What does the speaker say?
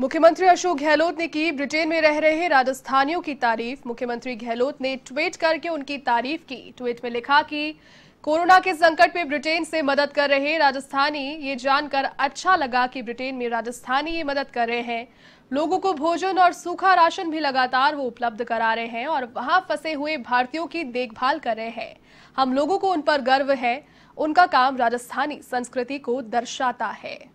मुख्यमंत्री अशोक गहलोत ने की ब्रिटेन में रह रहे राजस्थानियों की तारीफ मुख्यमंत्री गहलोत ने ट्वीट करके उनकी तारीफ की ट्वीट में लिखा कि कोरोना के संकट में ब्रिटेन से मदद कर रहे राजस्थानी ये जानकर अच्छा लगा कि ब्रिटेन में राजस्थानी ये मदद कर रहे हैं लोगों को भोजन और सूखा राशन भी लगातार वो उपलब्ध करा रहे हैं और वहां फंसे हुए भारतीयों की देखभाल कर रहे हैं हम लोगों को उन पर गर्व है उनका काम राजस्थानी संस्कृति को दर्शाता है